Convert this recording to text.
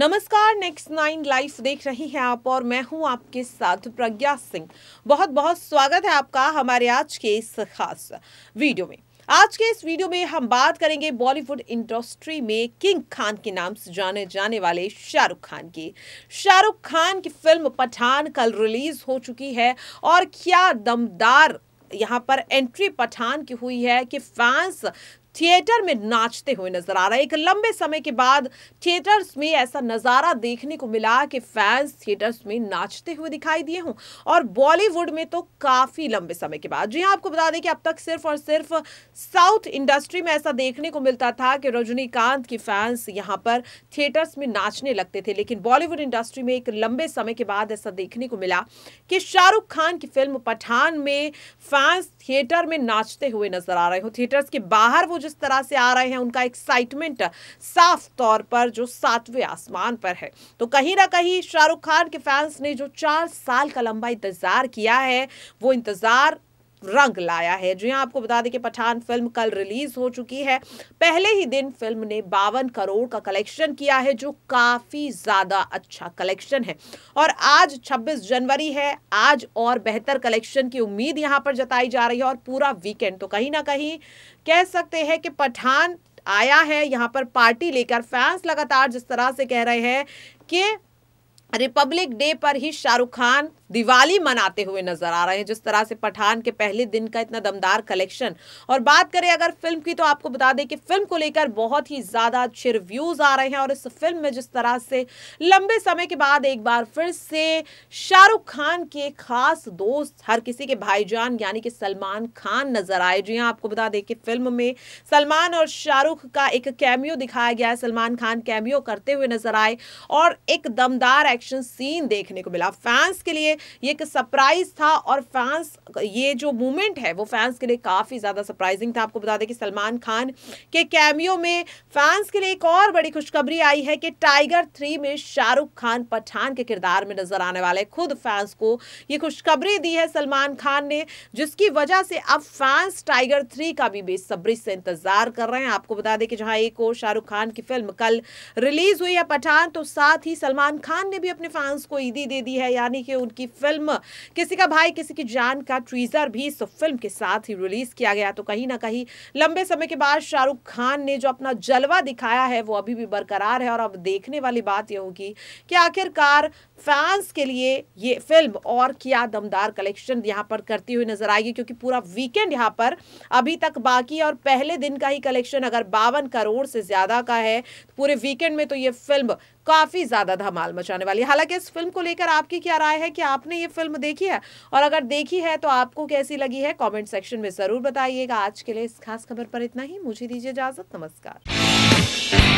नमस्कार next nine life देख रही हैं आप और मैं हूं आपके साथ प्रज्ञा सिंह बहुत बहुत स्वागत है आपका हमारे आज के इस खास वीडियो में आज के इस वीडियो में हम बात करेंगे बॉलीवुड इंडस्ट्री में किंग खान के नाम से जाने जाने वाले शाहरुख खान की शाहरुख खान की फिल्म पठान कल रिलीज हो चुकी है और क्या दमदार यहाँ पर एंट्री पठान की हुई है कि फैंस थिएटर में नाचते हुए नजर आ रहे हैं एक लंबे समय के बाद थिएटर्स में ऐसा नज़ारा देखने को मिला कि फैंस थिएटर्स में नाचते हुए दिखाई दिए हों और बॉलीवुड में तो काफ़ी लंबे समय के बाद जी हाँ आपको बता दें कि अब तक सिर्फ और सिर्फ साउथ इंडस्ट्री में ऐसा देखने को मिलता था कि रजनीकांत की फैंस यहाँ पर थिएटर्स में नाचने लगते थे लेकिन बॉलीवुड इंडस्ट्री में एक लंबे समय के बाद ऐसा देखने को मिला कि शाहरुख खान की फिल्म पठान में फैंस थिएटर में नाचते हुए नजर आ रहे हो थिएटर्स के बाहर वो जो जिस तरह से आ रहे हैं उनका एक्साइटमेंट साफ तौर पर जो सातवें आसमान पर है तो कहीं ना कहीं शाहरुख खान के फैंस ने जो चार साल का लंबा इंतजार किया है वो इंतजार रंग लाया है जी हाँ आपको बता दें कि पठान फिल्म कल रिलीज हो चुकी है पहले ही दिन फिल्म ने बावन करोड़ का कलेक्शन किया है जो काफ़ी ज़्यादा अच्छा कलेक्शन है और आज 26 जनवरी है आज और बेहतर कलेक्शन की उम्मीद यहाँ पर जताई जा रही है और पूरा वीकेंड तो कहीं ना कहीं कह सकते हैं कि पठान आया है यहाँ पर पार्टी लेकर फैंस लगातार जिस तरह से कह रहे हैं कि रिपब्लिक डे पर ही शाहरुख खान दिवाली मनाते हुए नजर आ रहे हैं जिस तरह से पठान के पहले दिन का इतना दमदार कलेक्शन और बात करें अगर फिल्म की तो आपको बता दें कि फिल्म को लेकर बहुत ही ज़्यादा अच्छे रिव्यूज़ आ रहे हैं और इस फिल्म में जिस तरह से लंबे समय के बाद एक बार फिर से शाहरुख खान के खास दोस्त हर किसी के भाईजान यानी कि सलमान खान नजर आए जी हाँ आपको बता दें कि फिल्म में सलमान और शाहरुख का एक कैमियो दिखाया गया है सलमान खान कैमियो करते हुए नजर आए और एक दमदार एक्शन सीन देखने को मिला फैंस के लिए ये एक सरप्राइज था और फैंस ये जो मूवमेंट है वो फैंस के लिए काफ़ी ज़्यादा सरप्राइजिंग था आपको बता दें कि सलमान खान के कैमियो में फैंस के लिए एक और बड़ी खुशखबरी आई है कि टाइगर थ्री में शाहरुख खान पठान के किरदार में नजर आने वाले खुद फैंस को ये खुशखबरी दी है सलमान खान ने जिसकी वजह से अब फैंस टाइगर थ्री का भी बेसब्री से इंतजार कर रहे हैं आपको बता दें कि जहां एक और शाहरुख खान की फिल्म कल रिलीज हुई है पठान तो साथ ही सलमान खान ने भी अपने फैंस को ईदी दे दी है यानी कि उनकी फिल्म किसी का भाई किसी की जान का ट्रीजर भी इस फिल्म के साथ ही रिलीज किया गया तो कहीं ना कहीं लंबे समय के बाद शाहरुख खान ने जो अपना जलवा दिखाया है वो अभी भी बरकरार है और अब देखने वाली बात यह होगी कि आखिरकार फैंस के लिए ये फिल्म और क्या दमदार कलेक्शन यहाँ पर करती हुई नजर आएगी क्योंकि पूरा वीकेंड यहाँ पर अभी तक बाकी और पहले दिन का ही कलेक्शन अगर बावन करोड़ से ज़्यादा का है तो पूरे वीकेंड में तो ये फिल्म काफ़ी ज़्यादा धमाल मचाने वाली है हालांकि इस फिल्म को लेकर आपकी क्या राय है कि आपने ये फिल्म देखी है और अगर देखी है तो आपको कैसी लगी है कॉमेंट सेक्शन में ज़रूर बताइएगा आज के लिए इस खास खबर पर इतना ही मुझे दीजिए इजाज़त नमस्कार